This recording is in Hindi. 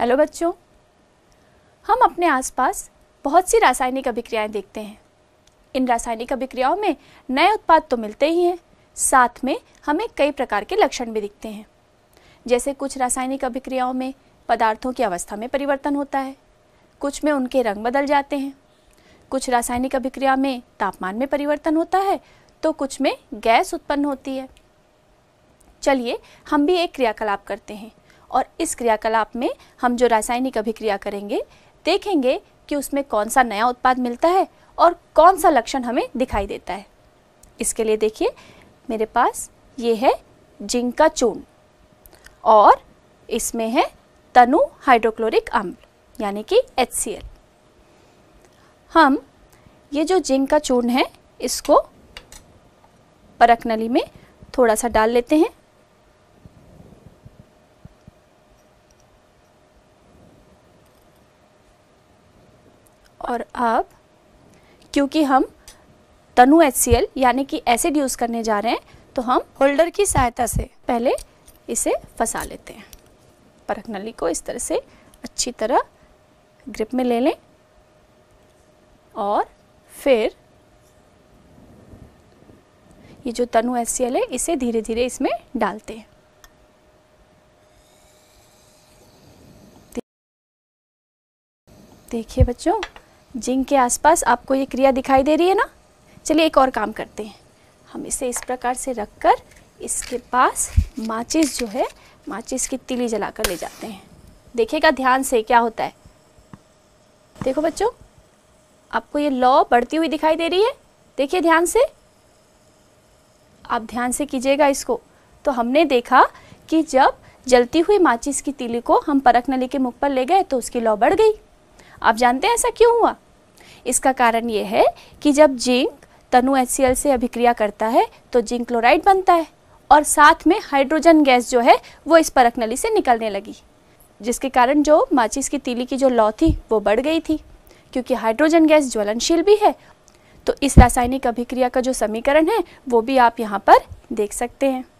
हेलो बच्चों हम अपने आसपास बहुत सी रासायनिक अभिक्रियाएं देखते हैं इन रासायनिक अभिक्रियाओं में नए उत्पाद तो मिलते ही हैं साथ में हमें कई प्रकार के लक्षण भी दिखते हैं जैसे कुछ रासायनिक अभिक्रियाओं में पदार्थों की अवस्था में परिवर्तन होता है कुछ में उनके रंग बदल जाते हैं कुछ रासायनिक अभिक्रिया में तापमान में परिवर्तन होता है तो कुछ में गैस उत्पन्न होती है चलिए हम भी एक क्रियाकलाप करते हैं और इस क्रियाकलाप में हम जो रासायनिक अभिक्रिया करेंगे देखेंगे कि उसमें कौन सा नया उत्पाद मिलता है और कौन सा लक्षण हमें दिखाई देता है इसके लिए देखिए मेरे पास ये है जिंक का चूर्ण और इसमें है तनु हाइड्रोक्लोरिक अम्ल यानी कि एच हम ये जो जिंक का चूर्ण है इसको परखनली नली में थोड़ा सा डाल लेते हैं और अब क्योंकि हम तनु एच सी एल यानी कि एसिड यूज़ करने जा रहे हैं तो हम होल्डर की सहायता से पहले इसे फंसा लेते हैं परख नली को इस तरह से अच्छी तरह ग्रिप में ले लें और फिर ये जो तनु एच है इसे धीरे धीरे इसमें डालते हैं देखिए बच्चों जिंक के आसपास आपको ये क्रिया दिखाई दे रही है ना चलिए एक और काम करते हैं हम इसे इस प्रकार से रख कर इसके पास माचिस जो है माचिस की तिली जला कर ले जाते हैं देखिएगा ध्यान से क्या होता है देखो बच्चों आपको ये लौ बढ़ती हुई दिखाई दे रही है देखिए ध्यान से आप ध्यान से कीजिएगा इसको तो हमने देखा कि जब जलती हुई माचिस की तिली को हम परख नली के मुख पर ले गए तो उसकी लौ बढ़ गई आप जानते हैं ऐसा क्यों हुआ इसका कारण ये है कि जब जिंक तनु एच से अभिक्रिया करता है तो जिंक क्लोराइड बनता है और साथ में हाइड्रोजन गैस जो है वो इस परख नली से निकलने लगी जिसके कारण जो माचिस की तीली की जो लौ थी वो बढ़ गई थी क्योंकि हाइड्रोजन गैस ज्वलनशील भी है तो इस रासायनिक अभिक्रिया का जो समीकरण है वो भी आप यहाँ पर देख सकते हैं